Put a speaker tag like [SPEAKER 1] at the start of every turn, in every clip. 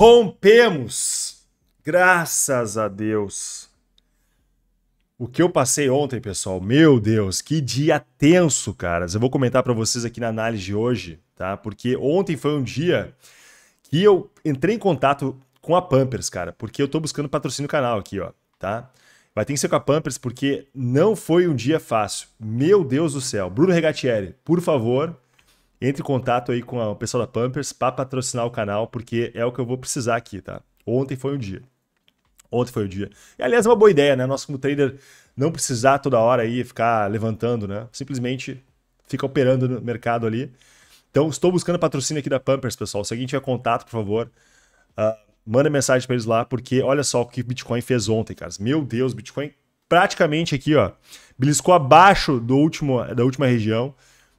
[SPEAKER 1] rompemos. Graças a Deus. O que eu passei ontem, pessoal, meu Deus, que dia tenso, caras. Eu vou comentar para vocês aqui na análise de hoje, tá? Porque ontem foi um dia que eu entrei em contato com a Pampers, cara, porque eu tô buscando patrocínio do canal aqui, ó, tá? Vai ter que ser com a Pampers porque não foi um dia fácil. Meu Deus do céu. Bruno Regatieri, por favor, entre em contato aí com o pessoal da Pampers para patrocinar o canal, porque é o que eu vou precisar aqui, tá? Ontem foi um dia. Ontem foi o dia. E, aliás, é uma boa ideia, né? Nós como trader não precisar toda hora aí ficar levantando, né? Simplesmente fica operando no mercado ali. Então, estou buscando patrocínio aqui da Pampers, pessoal. Se alguém tiver contato, por favor, uh, manda mensagem para eles lá, porque olha só o que Bitcoin fez ontem, cara. Meu Deus, Bitcoin praticamente aqui, ó, beliscou abaixo do último, da última região,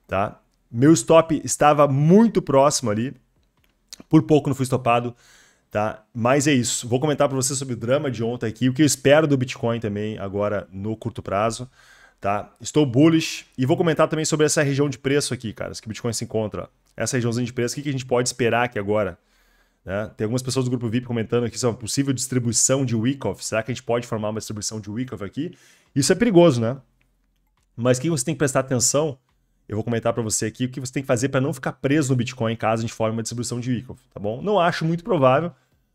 [SPEAKER 1] tá? Meu stop estava muito próximo ali. Por pouco não fui estopado, tá? Mas é isso. Vou comentar para você sobre o drama de ontem aqui, o que eu espero do Bitcoin também agora no curto prazo, tá? Estou bullish e vou comentar também sobre essa região de preço aqui, caras, que o Bitcoin se encontra. Essa regiãozinha de preço, o que a gente pode esperar aqui agora? Né? Tem algumas pessoas do grupo VIP comentando aqui sobre é uma possível distribuição de week-off. Será que a gente pode formar uma distribuição de week-off aqui? Isso é perigoso, né? Mas o que você tem que prestar atenção eu vou comentar para você aqui o que você tem que fazer para não ficar preso no Bitcoin caso a gente forme uma distribuição de Wyckoff, tá bom? Não acho muito provável,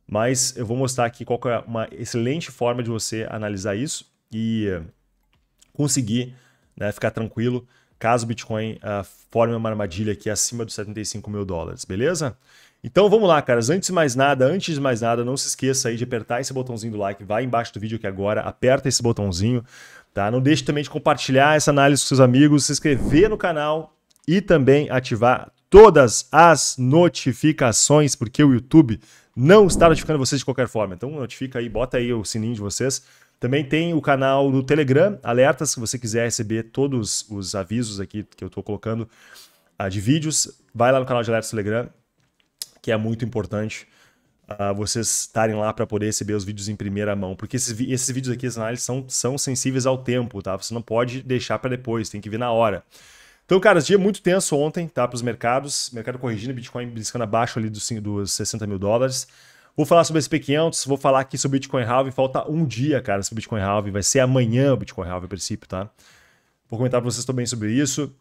[SPEAKER 1] mas eu vou mostrar aqui qual é uma excelente forma de você analisar isso e eh, conseguir né, ficar tranquilo caso o Bitcoin uh, forme uma armadilha aqui acima dos 75 mil dólares, beleza? Então vamos lá, caras. Antes de mais nada, antes de mais nada, não se esqueça aí de apertar esse botãozinho do like. Vai embaixo do vídeo aqui agora, aperta esse botãozinho, tá? Não deixe também de compartilhar essa análise com seus amigos, se inscrever no canal e também ativar todas as notificações, porque o YouTube não está notificando vocês de qualquer forma. Então notifica aí, bota aí o sininho de vocês. Também tem o canal no Telegram, alertas, se você quiser receber todos os avisos aqui que eu estou colocando ah, de vídeos, vai lá no canal de alertas do Telegram, que é muito importante uh, vocês estarem lá para poder receber os vídeos em primeira mão. Porque esses, esses vídeos aqui, esses análises, são, são sensíveis ao tempo, tá? Você não pode deixar para depois, tem que vir na hora. Então, cara, dia muito tenso ontem, tá? Para os mercados, mercado corrigindo, Bitcoin briscando abaixo ali dos, dos 60 mil dólares. Vou falar sobre SP500, vou falar aqui sobre Bitcoin Halving. Falta um dia, cara, sobre Bitcoin Halving. Vai ser amanhã o Bitcoin Halving, a princípio, tá? Vou comentar para vocês também sobre isso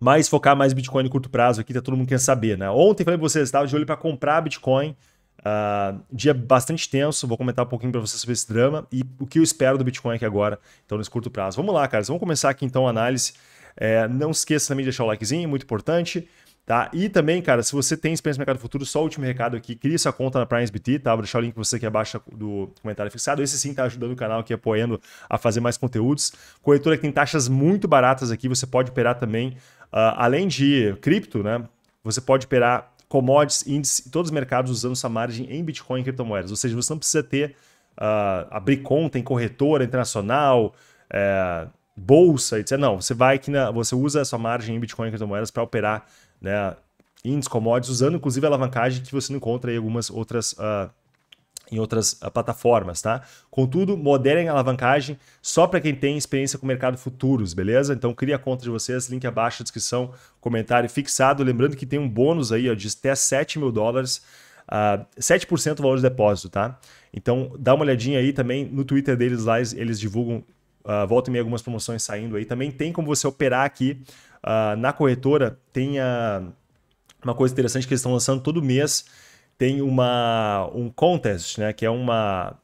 [SPEAKER 1] mas focar mais Bitcoin no curto prazo aqui, tá todo mundo quer saber, né? Ontem falei pra vocês, estava de olho para comprar Bitcoin, uh, dia bastante tenso, vou comentar um pouquinho para vocês sobre esse drama e o que eu espero do Bitcoin aqui agora, então nesse curto prazo. Vamos lá, caras, vamos começar aqui então a análise. É, não esqueça também de deixar o likezinho, muito importante. Tá? E também, cara, se você tem experiência no mercado futuro, só o último recado aqui, cria sua conta na PrimeSBT, tá? Vou deixar o link pra você aqui abaixo do comentário fixado. Esse sim tá ajudando o canal aqui, apoiando a fazer mais conteúdos. Corretora que tem taxas muito baratas aqui, você pode operar também ah, além de cripto, né, você pode operar commodities, índices, todos os mercados usando sua margem em Bitcoin e criptomoedas. Ou seja, você não precisa ter uh, abrir conta em corretora internacional, é, bolsa, etc. Não, você vai que você usa a sua margem em Bitcoin e criptomoedas para operar né, índices, commodities, usando inclusive a alavancagem que você não encontra em algumas outras uh, em outras ah, plataformas, tá? Contudo, moderem a alavancagem só para quem tem experiência com o mercado futuros, beleza? Então cria a conta de vocês, link abaixo na descrição, comentário fixado. Lembrando que tem um bônus aí ó, de até 7 mil dólares, uh, ah, 7% do valor de depósito, tá? Então dá uma olhadinha aí também no Twitter deles lá, eles divulgam, uh, volta e meia algumas promoções saindo aí. Também tem como você operar aqui uh, na corretora, tem uh, uma coisa interessante que eles estão lançando todo mês, tem uma um contest, né, que é uma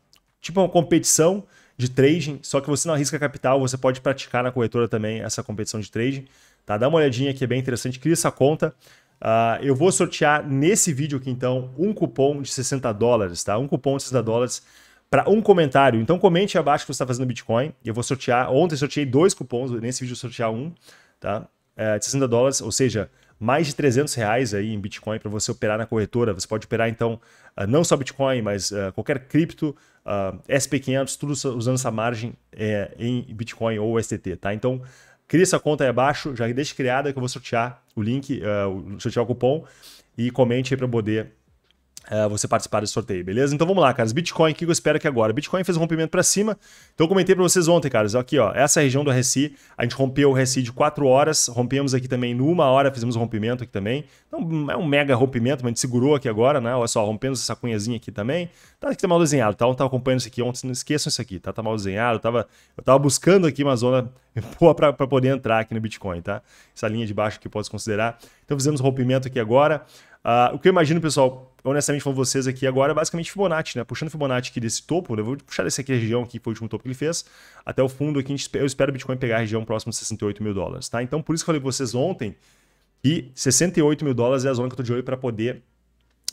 [SPEAKER 1] tipo uma competição de trading, só que você não arrisca capital, você pode praticar na corretora também essa competição de trading, tá? Dá uma olhadinha que é bem interessante, cria essa conta. Uh, eu vou sortear nesse vídeo aqui então um cupom de 60 dólares, tá? Um cupom de 60 dólares para um comentário. Então comente abaixo que você está fazendo Bitcoin. Eu vou sortear. Ontem sorteei dois cupons, nesse vídeo eu sortear um, tá? É, de 60 dólares, ou seja, mais de 300 reais aí em Bitcoin para você operar na corretora. Você pode operar então ah, não só Bitcoin, mas ah, qualquer cripto, ah, SP500, tudo usando essa margem é, em Bitcoin ou STT, tá? Então cria essa conta aí abaixo, já deixa criada que eu vou sortear o link, sortear o cupom e comente aí para poder eh, você participar desse sorteio, beleza? Então vamos lá, caras. Bitcoin, o que eu espero que agora? Bitcoin fez um rompimento para cima. Então eu comentei para vocês ontem, caras. Aqui, ó, essa é região do RSI, a gente rompeu o RSI de 4 horas, rompemos aqui também em hora, fizemos um rompimento aqui também. Não é um mega rompimento, mas a gente segurou aqui agora, né? Olha só, rompemos essa cunhazinha aqui também. Tá aqui tá mal desenhado, tá? Eu tava acompanhando isso aqui ontem, não esqueçam isso aqui, tá? Tá mal desenhado, eu tava, eu tava buscando aqui uma zona boa para poder entrar aqui no Bitcoin, tá? Essa linha de baixo que pode considerar. Então fizemos rompimento aqui agora. Uh, o que eu imagino, pessoal, honestamente falando vocês aqui agora, é basicamente Fibonacci, né? Puxando Fibonacci aqui desse topo, né? eu vou puxar essa aqui região aqui, que foi o último topo que ele fez, até o fundo aqui, gente, eu espero o Bitcoin pegar a região próxima de 68 mil dólares, tá? Então, por isso que eu falei para vocês ontem que 68 mil dólares é a zona que eu estou de olho para poder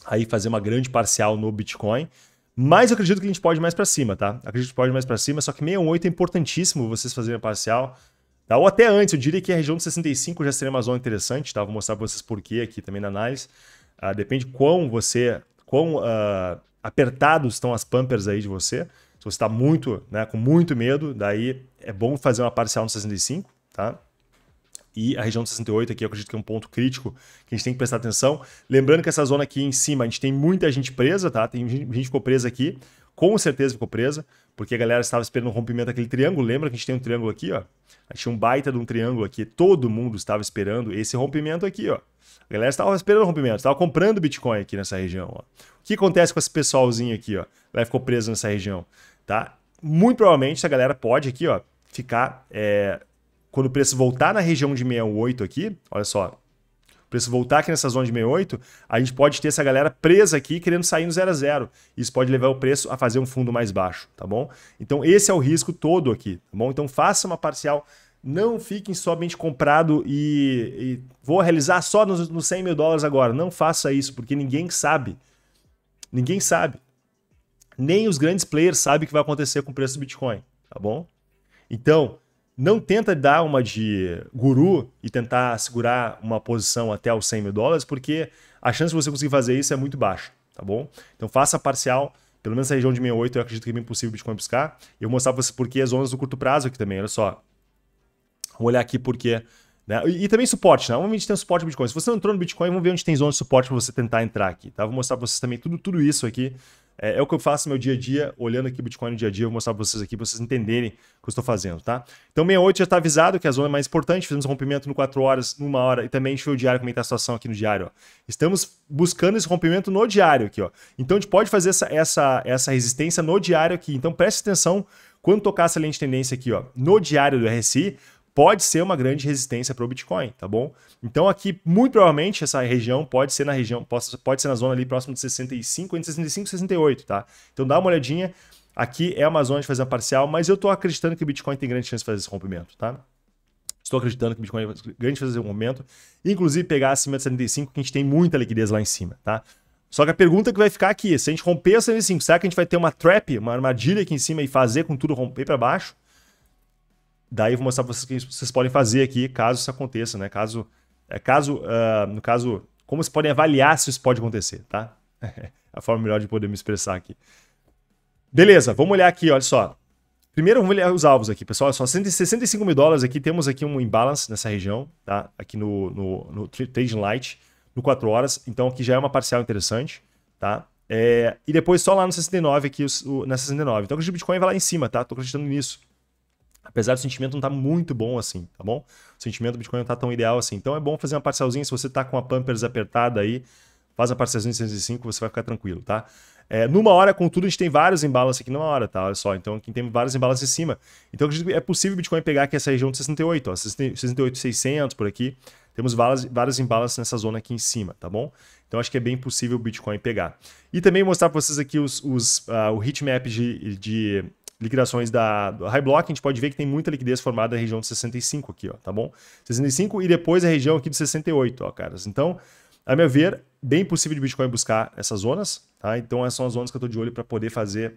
[SPEAKER 1] aí fazer uma grande parcial no Bitcoin. Mas eu acredito que a gente pode ir mais para cima, tá? Acredito que pode ir mais para cima, só que 68 é importantíssimo vocês fazerem a parcial, tá? Ou até antes, eu diria que a região de 65 já seria uma zona interessante, tá? Vou mostrar para vocês por quê aqui também na análise. Uh, depende quão você, quão uh, apertados estão as pampers aí de você. Se você está muito, né, com muito medo, daí é bom fazer uma parcial no 65, tá? E a região do 68 aqui, eu acredito que é um ponto crítico que a gente tem que prestar atenção. Lembrando que essa zona aqui em cima, a gente tem muita gente presa, tá? Tem gente que ficou presa aqui, com certeza ficou presa. Porque a galera estava esperando o rompimento daquele triângulo. Lembra que a gente tem um triângulo aqui, ó? A gente tinha um baita de um triângulo aqui. Todo mundo estava esperando esse rompimento aqui, ó. A galera estava esperando o rompimento, estava comprando Bitcoin aqui nessa região, ó. O que acontece com esse pessoalzinho aqui, ó? Ela ficou preso nessa região, tá? Muito provavelmente essa galera pode aqui, ó, ficar... É... Quando o preço voltar na região de 68 aqui, olha só, para voltar aqui nessa zona de 68, a gente pode ter essa galera presa aqui querendo sair no 0 a 0. Isso pode levar o preço a fazer um fundo mais baixo, tá bom? Então esse é o risco todo aqui, tá bom? Então faça uma parcial não fiquem somente comprado e, e vou realizar só nos, nos 100 mil dólares agora. Não faça isso, porque ninguém sabe. Ninguém sabe. Nem os grandes players sabem o que vai acontecer com o preço do Bitcoin, tá bom? Então, não tenta dar uma de guru e tentar segurar uma posição até os 100 mil dólares, porque a chance de você conseguir fazer isso é muito baixa, tá bom? Então faça parcial, pelo menos na região de 68, eu acredito que é bem possível o Bitcoin buscar. E eu vou mostrar para você por que as zonas do curto prazo aqui também, olha só. Vou olhar aqui porque... Né? E, também suporte, né? Vamos tem um suporte no Bitcoin. Se você não entrou no Bitcoin, vamos ver onde tem zona de suporte para você tentar entrar aqui, tá? Vou mostrar para vocês também tudo, tudo isso aqui é, é, o que eu faço no meu dia a dia, olhando aqui o Bitcoin no dia a dia, vou mostrar para vocês aqui, para vocês entenderem o que eu estou fazendo, tá? Então, 68 já está avisado, que a zona é mais importante, fizemos rompimento no 4 horas, numa hora, e também a gente vê o diário, como é está a situação aqui no diário, ó. Estamos buscando esse rompimento no diário aqui, ó. Então, a gente pode fazer essa, essa, essa resistência no diário aqui. Então, preste atenção quando tocar essa linha de tendência aqui, ó, no diário do RSI, pode ser uma grande resistência para o Bitcoin, tá bom? Então aqui, muito provavelmente, essa região pode ser na região, pode, ser na zona ali próximo de 65, entre 65 e 68, tá? Então dá uma olhadinha. Aqui é uma zona de fazer uma parcial, mas eu estou acreditando que o Bitcoin tem grande chance de fazer esse rompimento, tá? Estou acreditando que o Bitcoin é grande fazer um momento, inclusive pegar acima de 75, que a gente tem muita liquidez lá em cima, tá? Só que a pergunta que vai ficar aqui, é, se a gente romper a 75, será que a gente vai ter uma trap, uma armadilha aqui em cima e fazer com tudo romper para baixo? Daí eu vou mostrar para vocês o que vocês podem fazer aqui caso isso aconteça, né? Caso, é, caso uh, no caso, como vocês podem avaliar se isso pode acontecer, tá? a forma melhor de poder me expressar aqui. Beleza, vamos olhar aqui, olha só. Primeiro vamos olhar os alvos aqui, pessoal. Olha só, 165 mil dólares aqui, temos aqui um imbalance nessa região, tá? Aqui no, no, no Trading Light, no 4 horas. Então aqui já é uma parcial interessante, tá? É, e depois só lá no 69 aqui, o, o, na 69. Então o Bitcoin tipo vai lá em cima, tá? Tô acreditando nisso. Apesar do sentimento não estar tá muito bom assim, tá bom? O sentimento do Bitcoin não está tão ideal assim. Então é bom fazer uma parcialzinha. Se você está com a Pampers apertada aí, faz a parcialzinha de 105, você vai ficar tranquilo, tá? É, numa hora, contudo, a gente tem vários embalas aqui numa hora, tá? Olha só, então aqui tem vários embalas em cima. Então é possível o Bitcoin pegar aqui essa região de 68, ó, 68,600 por aqui. Temos várias, várias embalas nessa zona aqui em cima, tá bom? Então acho que é bem possível o Bitcoin pegar. E também mostrar para vocês aqui os, os uh, o heatmap de, de liquidações da High Block, a gente pode ver que tem muita liquidez formada na região de 65 aqui, ó, tá bom? 65 e depois a região aqui de 68, ó, caras. Então, a meu ver, bem possível de Bitcoin buscar essas zonas, tá? Então, essas são as zonas que eu tô de olho para poder fazer,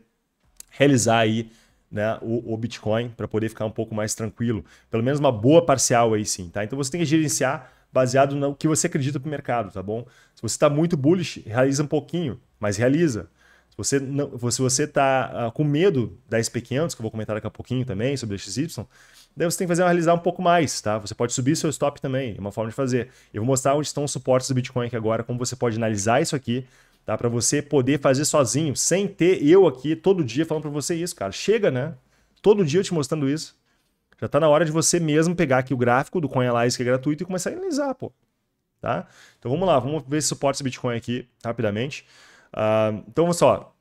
[SPEAKER 1] realizar aí né, o, o Bitcoin, para poder ficar um pouco mais tranquilo. Pelo menos uma boa parcial aí sim, tá? Então, você tem que gerenciar baseado no que você acredita para o mercado, tá bom? Se você está muito bullish, realiza um pouquinho, mas realiza. Se você não, se você tá uh, com medo da SP500, que eu vou comentar daqui a pouquinho também sobre a XY, daí você tem que fazer uma realizar um pouco mais, tá? Você pode subir seu stop também, é uma forma de fazer. Eu vou mostrar onde estão os suportes do Bitcoin aqui agora, como você pode analisar isso aqui, tá? Para você poder fazer sozinho, sem ter eu aqui todo dia falando para você isso, cara. Chega, né? Todo dia eu te mostrando isso. Já tá na hora de você mesmo pegar aqui o gráfico do CoinAlyze, que é gratuito, e começar a analisar, pô. Tá? Então vamos lá, vamos ver esse suporte do Bitcoin aqui rapidamente. Ah, então, vamos só.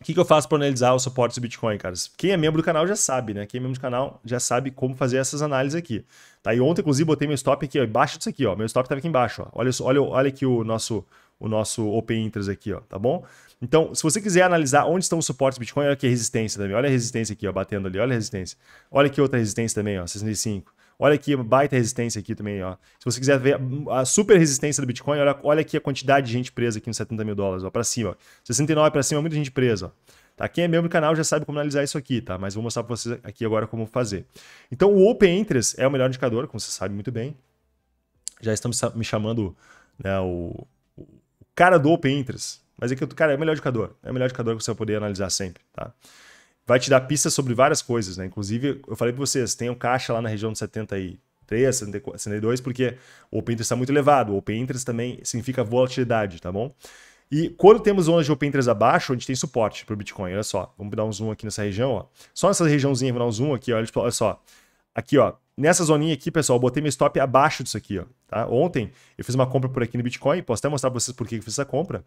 [SPEAKER 1] O que, que eu faço para analisar os suportes do Bitcoin, cara? Quem é membro do canal já sabe, né? Quem é membro do canal já sabe como fazer essas análises aqui. Tá? E ontem, inclusive, botei meu stop aqui, ó, embaixo disso aqui, ó. Meu stop estava aqui embaixo, ó. Olha, olha, olha aqui o nosso, o nosso Open Interest aqui, ó, tá bom? Então, se você quiser analisar onde estão os suportes do Bitcoin, olha aqui a resistência também. Olha a resistência aqui, ó, batendo ali, olha a resistência. Olha aqui outra resistência também, ó, 65. Olha aqui, baita resistência aqui também, ó. Se você quiser ver a super resistência do Bitcoin, olha, olha aqui a quantidade de gente presa aqui nos 70 mil dólares, ó, pra cima. 69 para cima, muita gente presa, ó. Tá? Quem é membro do canal já sabe como analisar isso aqui, tá? Mas vou mostrar para vocês aqui agora como fazer. Então, o Open Interest é o melhor indicador, como você sabe muito bem. Já estamos me chamando né, o, o, cara do Open Interest. Mas é que, cara, é o melhor indicador. É o melhor indicador que você vai poder analisar sempre, tá? vai te dar pistas sobre várias coisas, né? Inclusive, eu falei para vocês, tem um caixa lá na região de 73, 72, porque o open interest está muito elevado. O open interest também significa volatilidade, tá bom? E quando temos zonas de open interest abaixo, a gente tem suporte para o Bitcoin. Olha só, vamos dar um zoom aqui nessa região, ó. Só nessa regiãozinha, vou dar um zoom aqui, ó. olha só. Aqui, ó, nessa zoninha aqui, pessoal, eu botei meu stop abaixo disso aqui, ó, tá? Ontem eu fiz uma compra por aqui no Bitcoin, posso até mostrar para vocês por que eu fiz essa compra.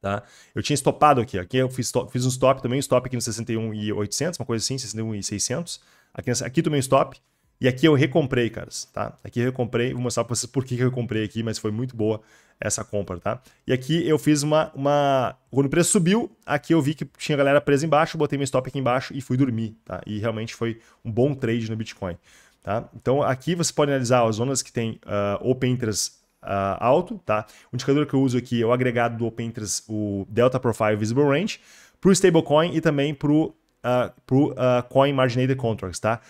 [SPEAKER 1] Tá? Eu tinha estopado aqui. Aqui eu fiz, fiz um stop também, um stop aqui no 61,800, uma coisa assim, 61,600. Aqui, aqui tomei um stop. E aqui eu recomprei, caras, tá? Aqui eu recomprei, vou mostrar para vocês por que eu comprei aqui, mas foi muito boa essa compra, tá? E aqui eu fiz uma, uma... Quando o preço subiu, aqui eu vi que tinha galera presa embaixo, botei meu stop aqui embaixo e fui dormir, tá? E realmente foi um bom trade no Bitcoin, tá? Então aqui você pode analisar as zonas que tem uh, open interest uh, alto, tá? O indicador que eu uso aqui é o agregado do OpenInterest, o Delta Profile Visible Range, para o stablecoin e também para o uh, ah, uh, ah, Coin Marginated Contracts, tá?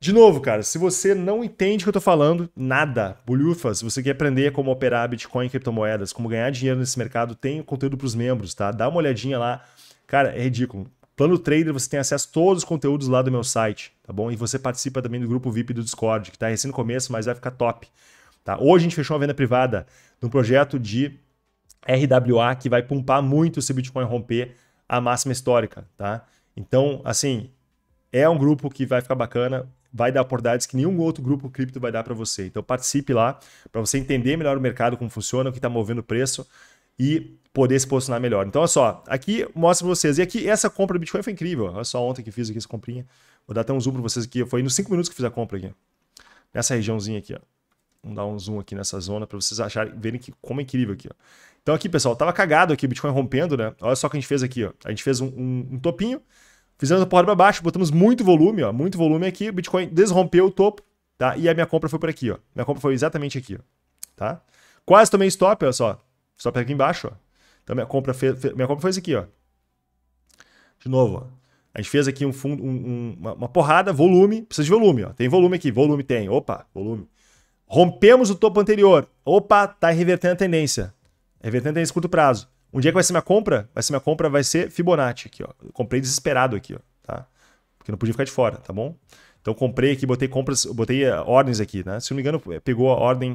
[SPEAKER 1] De novo, cara, se você não entende o que eu tô falando, nada, bolhufa, se você quer aprender como operar Bitcoin e criptomoedas, como ganhar dinheiro nesse mercado, tem conteúdo para os membros, tá? Dá uma olhadinha lá. Cara, é ridículo. Plano Trader, você tem acesso a todos os conteúdos lá do meu site, tá bom? E você participa também do grupo VIP do Discord, que tá recém no começo, mas vai ficar top. Tá? Hoje a gente fechou uma venda privada de um projeto de RWA que vai pumpar muito se o Bitcoin romper a máxima histórica. Tá? Então, assim, é um grupo que vai ficar bacana, vai dar oportunidades que nenhum outro grupo cripto vai dar para você. Então participe lá para você entender melhor o mercado, como funciona, o que está movendo o preço e poder se posicionar melhor. Então, olha só, aqui mostra para vocês. E aqui, essa compra do Bitcoin foi incrível. Olha só ontem que fiz aqui essa comprinha. Vou dar até um zoom para vocês aqui. Foi nos 5 minutos que fiz a compra aqui. Nessa regiãozinha aqui, ó. Vamos dar um zoom aqui nessa zona para vocês acharem, verem que, como é incrível aqui. Ó. Então aqui, pessoal, tava cagado aqui o Bitcoin rompendo, né? Olha só o que a gente fez aqui, ó. A gente fez um, um, um topinho, fizemos a porrada para baixo, botamos muito volume, ó, muito volume aqui, o Bitcoin desrompeu o topo, tá? E a minha compra foi por aqui, ó. Minha compra foi exatamente aqui, ó, tá? Quase tomei stop, olha só. Stop aqui embaixo, ó. Então minha compra fez, minha compra foi isso aqui, ó. De novo, ó. A gente fez aqui um fundo, um, um, uma, uma porrada, volume, precisa de volume, ó. Tem volume aqui, volume tem. Opa, volume. Rompemos o topo anterior. Opa, tá revertendo a tendência. Revertendo a tendência curto prazo. Um dia que vai ser minha compra, vai ser minha compra, vai ser Fibonacci aqui, ó. Eu comprei desesperado aqui, ó, tá? Porque não podia ficar de fora, tá bom? Então comprei aqui, botei compras, botei eh, ordens aqui, né? Se não me engano, eh, pegou a ordem.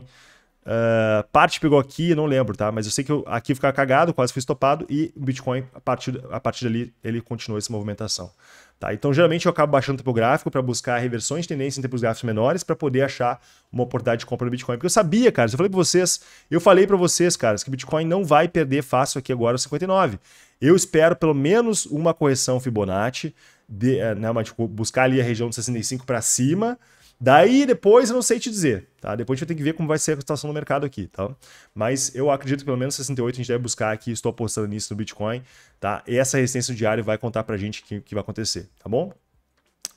[SPEAKER 1] Uh, parte pegou aqui, não lembro, tá? Mas eu sei que eu, aqui ficava cagado, quase fui estopado, e o Bitcoin, a partir, a partir dali, ele continuou essa movimentação. Tá? Então, geralmente, eu acabo baixando tempo gráfico para buscar reversões de tendência em tempos gráficos menores para poder achar uma oportunidade de compra do Bitcoin. Porque eu sabia, cara, eu falei para vocês, eu falei para vocês, caras, que o Bitcoin não vai perder fácil aqui agora os 59. Eu espero pelo menos uma correção Fibonacci, de, eh, né, uma, tipo, buscar ali a região de 65 para cima Daí depois eu não sei te dizer, tá? Depois a gente vai ter que ver como vai ser a situação do mercado aqui, tá? Mas eu acredito que pelo menos 68 a gente deve buscar aqui, estou apostando nisso no Bitcoin, tá? E essa resistência diária vai contar pra gente o que, que vai acontecer, tá bom?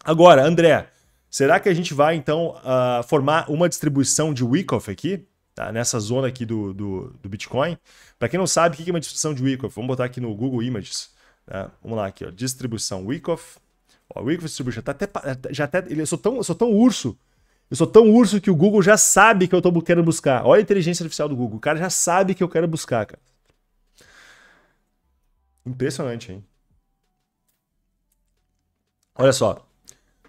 [SPEAKER 1] Agora, André, será que a gente vai então uh, formar uma distribuição de Wyckoff aqui? Tá, nessa zona aqui do, do, do Bitcoin. Para quem não sabe, o que é uma distribuição de Wyckoff? Vamos botar aqui no Google Images. Né? Vamos lá, aqui, ó, distribuição Wyckoff. Ó, o Wiki Distribution tá até, já até, eu, sou tão, eu sou tão urso, eu sou tão urso que o Google já sabe que eu tô querendo buscar. Olha a inteligência artificial do Google, o cara já sabe que eu quero buscar, cara. Impressionante, hein? Olha só.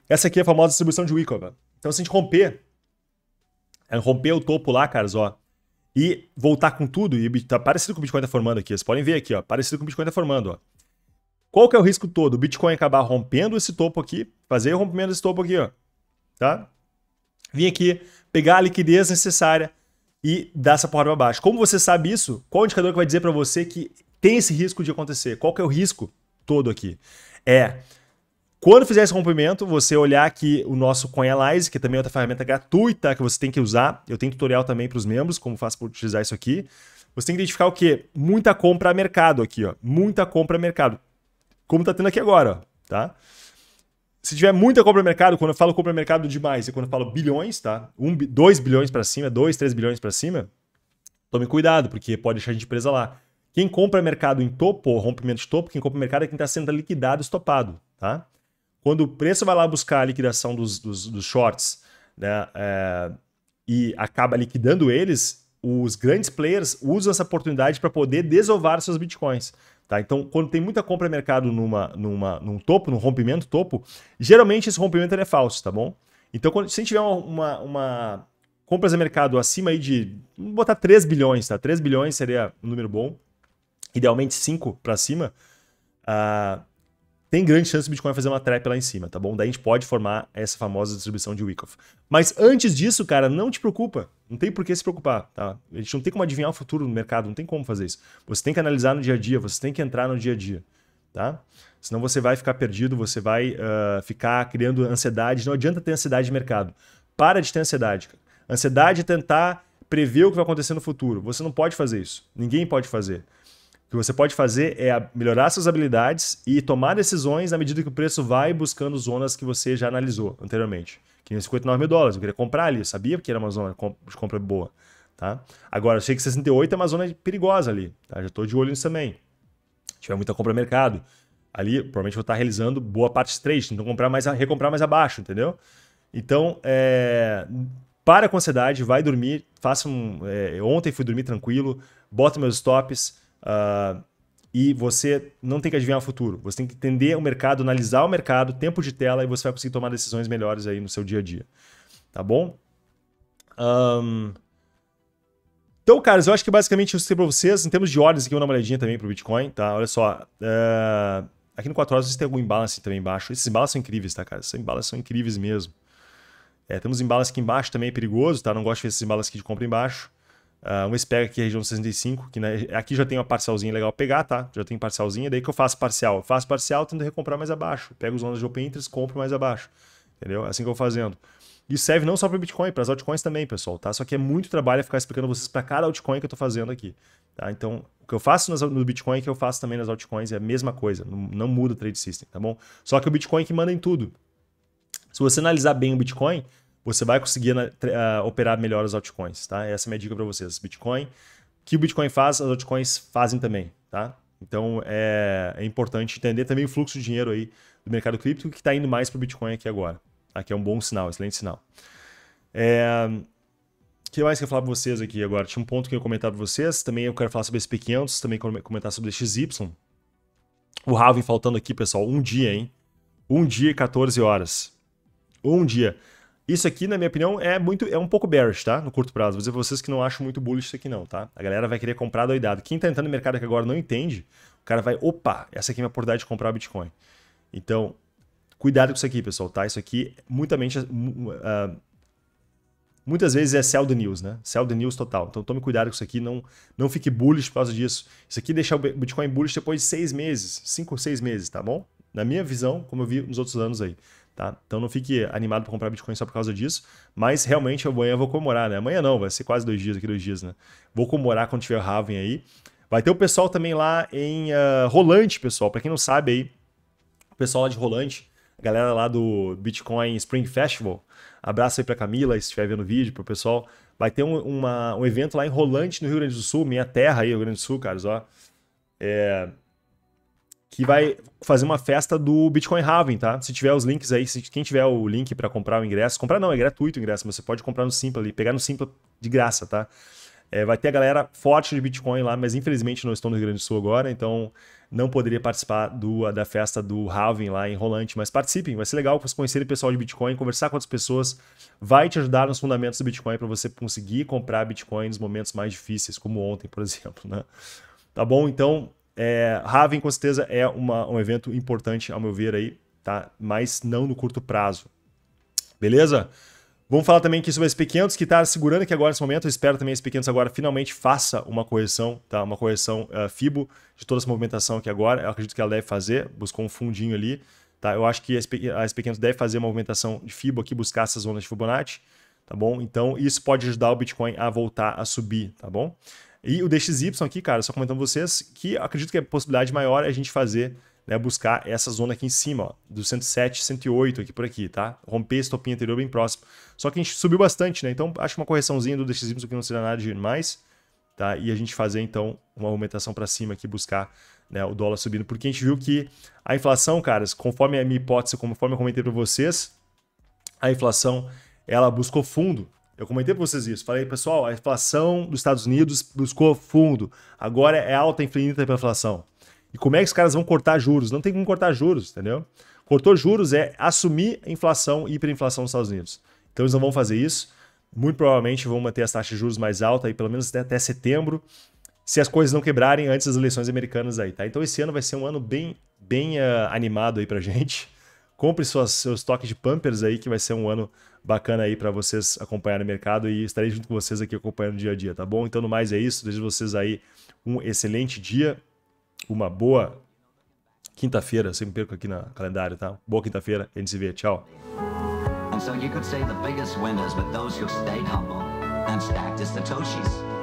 [SPEAKER 1] Essa aqui é a famosa distribuição de Wicca, velho. Né? Então, se a gente romper, é romper o topo lá, caras, ó, e voltar com tudo, e tá parecido com o Bitcoin tá formando aqui. Vocês podem ver aqui, ó, parecido com o Bitcoin tá formando, ó. Qual que é o risco todo? O Bitcoin acabar rompendo esse topo aqui, fazer o rompimento desse topo aqui, ó, tá? Vim aqui, pegar a liquidez necessária e dar essa porrada para baixo. Como você sabe isso? Qual o indicador que vai dizer para você que tem esse risco de acontecer? Qual que é o risco todo aqui? É quando fizer esse rompimento, você olhar que o nosso CoinAlyze, que também é outra ferramenta gratuita que você tem que usar, eu tenho tutorial também para os membros, como faço para utilizar isso aqui. Você tem que identificar o quê? Muita compra a mercado aqui, ó. Muita compra a mercado como está tendo aqui agora, tá? Se tiver muita compra mercado, quando eu falo compra mercado demais e é quando eu falo bilhões, tá? um, 2 bilhões para cima, 2, 3 bilhões para cima, tome cuidado, porque pode deixar a gente presa lá. Quem compra mercado em topo, rompimento de topo, quem compra mercado é quem está sendo liquidado, estopado, tá? Quando o preço vai lá buscar a liquidação dos, dos, dos shorts, né, é, e acaba liquidando eles, os grandes players usam essa oportunidade para poder desovar seus bitcoins. Tá? Então, quando tem muita compra mercado numa, numa, num topo, num rompimento topo, geralmente esse rompimento é falso, tá bom? Então, quando, se a gente tiver uma, uma, uma compras mercado acima aí de. Vamos botar 3 bilhões, tá? 3 bilhões seria um número bom. Idealmente 5 para cima. Uh, tem grande chance o Bitcoin fazer uma trap lá em cima, tá bom? Daí a gente pode formar essa famosa distribuição de Wyckoff. Mas antes disso, cara, não te preocupa. Não tem por que se preocupar, tá? A gente não tem como adivinhar o futuro do mercado, não tem como fazer isso. Você tem que analisar no dia a dia, você tem que entrar no dia a dia, tá? Senão você vai ficar perdido, você vai uh, ficar criando ansiedade. Não adianta ter ansiedade de mercado. Para de ter ansiedade, cara. Ansiedade é tentar prever o que vai acontecer no futuro. Você não pode fazer isso. Ninguém pode fazer. O que você pode fazer é melhorar suas habilidades e tomar decisões à medida que o preço vai buscando zonas que você já analisou anteriormente. Que nem 59 mil dólares, eu queria comprar ali, eu sabia que era uma zona de compra boa. Tá? Agora, eu sei que 68 é uma zona perigosa ali, tá? já estou de olho nisso também. Se tiver muita compra no mercado, ali provavelmente vou estar realizando boa parte de trade, então comprar mais, recomprar mais abaixo, entendeu? Então, é, para com ansiedade, vai dormir, faça um, é, ontem fui dormir tranquilo, boto meus stops, Uh, e você não tem que adivinhar o futuro. Você tem que entender o mercado, analisar o mercado, tempo de tela, e você vai conseguir tomar decisões melhores aí no seu dia a dia. Tá bom? Um... Então, caras, eu acho que basicamente eu tem para vocês. Em termos de ordens, aqui eu vou dar uma olhadinha também para o Bitcoin, tá? Olha só. Uh... Aqui no 4 horas tem têm algum imbalance também embaixo. Esses imbalances são incríveis, tá, cara? Esses imbalances são incríveis mesmo. É, temos imbalances aqui embaixo também, é perigoso, tá? Não gosto de ver esses imbalances aqui de compra embaixo. Uh, um SPEC aqui, região 65, que né, aqui já tem uma parcialzinha legal pegar, tá? Já tem parcialzinha, daí que eu faço parcial. Eu faço parcial, tento recomprar mais abaixo. Pego os zonas de open interest, compro mais abaixo. Entendeu? É assim que eu vou fazendo. Isso serve não só para Bitcoin, para as altcoins também, pessoal, tá? Só que é muito trabalho ficar explicando vocês para cada altcoin que eu estou fazendo aqui, tá? Então, o que eu faço nas, no Bitcoin é que eu faço também nas altcoins, é a mesma coisa, não, não muda o trade system, tá bom? Só que o Bitcoin é que manda em tudo. Se você analisar bem o Bitcoin, você vai conseguir uh, operar melhor os altcoins, tá? Essa é a minha dica para vocês. Bitcoin, o que o Bitcoin faz, as altcoins fazem também, tá? Então é, é importante entender também o fluxo de dinheiro aí do mercado cripto que está indo mais para o Bitcoin aqui agora. Aqui tá? é um bom sinal, excelente sinal. É... O que mais que eu falar para vocês aqui agora? Tinha um ponto que eu ia comentar para vocês. Também eu quero falar sobre SP500, também comentar sobre XY. O halving faltando aqui, pessoal, um dia, hein? Um dia e 14 horas. Um dia. Isso aqui, na minha opinião, é muito é um pouco bearish, tá? No curto prazo. Vou dizer pra vocês que não acho muito bullish isso aqui não, tá? A galera vai querer comprar doidado. Quem tá entrando no mercado aqui agora não entende, o cara vai, opa, essa aqui é minha oportunidade de comprar o Bitcoin. Então, cuidado com isso aqui, pessoal, tá? Isso aqui, muitamente, uh, ah, muitas vezes é sell the news, né? Sell the news total. Então tome cuidado com isso aqui, não, não fique bullish por causa disso. Isso aqui deixa o Bitcoin bullish depois de seis meses, cinco ou seis meses, tá bom? Na minha visão, como eu vi nos outros anos aí. Tá? Então não fique animado para comprar Bitcoin só por causa disso, mas realmente amanhã eu vou comemorar, né? Amanhã não, vai ser quase dois dias, aqui dois dias, né? Vou comemorar quando tiver Raven aí. Vai ter o pessoal também lá em uh, Rolante, pessoal. Para quem não sabe aí, o pessoal lá de Rolante, a galera lá do Bitcoin Spring Festival. Abraço aí para Camila, se estiver vendo o vídeo, para o pessoal. Vai ter um, uma, um evento lá em Rolante, no Rio Grande do Sul, minha terra aí, Rio Grande do Sul, caras, ó. É, que vai fazer uma festa do Bitcoin Halving, tá? Se tiver os links aí, se quem tiver o link para comprar o ingresso, comprar não, é gratuito o ingresso, mas você pode comprar no Simpla ali, pegar no Simpla de graça, tá? É, vai ter a galera forte de Bitcoin lá, mas infelizmente não estou no Rio Grande do Sul agora, então não poderia participar do, da festa do Halving lá em Rolante, mas participem, vai ser legal vocês conhecerem o pessoal de Bitcoin, conversar com outras pessoas, vai te ajudar nos fundamentos do Bitcoin para você conseguir comprar Bitcoin nos momentos mais difíceis, como ontem, por exemplo, né? Tá bom? Então, é, Raven, com certeza, é uma, um evento importante, ao meu ver, aí, tá? Mas não no curto prazo. Beleza? Vamos falar também aqui sobre a SP500, que está segurando aqui agora nesse momento. Eu espero também a SP500 agora finalmente faça uma correção, tá? uma correção uh, FIBO de toda essa movimentação aqui agora. Eu acredito que ela deve fazer, buscou um fundinho ali. Tá? Eu acho que a, SP, 500 deve fazer uma movimentação de FIBO aqui, buscar essas zonas de Fibonacci, tá bom? Então isso pode ajudar o Bitcoin a voltar a subir, tá bom? E o DXY aqui, cara, só comentando vocês, que acredito que a possibilidade maior é a gente fazer, né, buscar essa zona aqui em cima, ó, do 107, 108 aqui por aqui, tá? Romper esse topinho anterior bem próximo. Só que a gente subiu bastante, né? Então, acho que uma correçãozinha do DXY que não seria nada de mais, tá? E a gente fazer, então, uma aumentação para cima aqui, buscar né, o dólar subindo, porque a gente viu que a inflação, caras, conforme a minha hipótese, conforme eu comentei para vocês, a inflação, ela buscou fundo, eu comentei para vocês isso. Falei, pessoal, a inflação dos Estados Unidos buscou fundo. Agora é alta infinita para inflação. E como é que os caras vão cortar juros? Não tem como cortar juros, entendeu? Cortou juros é assumir inflação e hiperinflação nos Estados Unidos. Então eles não vão fazer isso. Muito provavelmente vão manter as taxas de juros mais altas aí, pelo menos até, até setembro, se as coisas não quebrarem antes das eleições americanas aí, tá? Então esse ano vai ser um ano bem, bem uh, animado aí pra gente compre suas, seu estoque de Pampers aí, que vai ser um ano bacana aí para vocês acompanharem o mercado e estarei junto com vocês aqui acompanhando o dia a dia, tá bom? Então, no mais é isso. Desejo vocês aí um excelente dia, uma boa quinta-feira. Sempre perco aqui no calendário, tá? Boa quinta-feira, a gente se vê. Tchau. And so you could say the biggest winners those who stayed humble and stacked as Satoshis.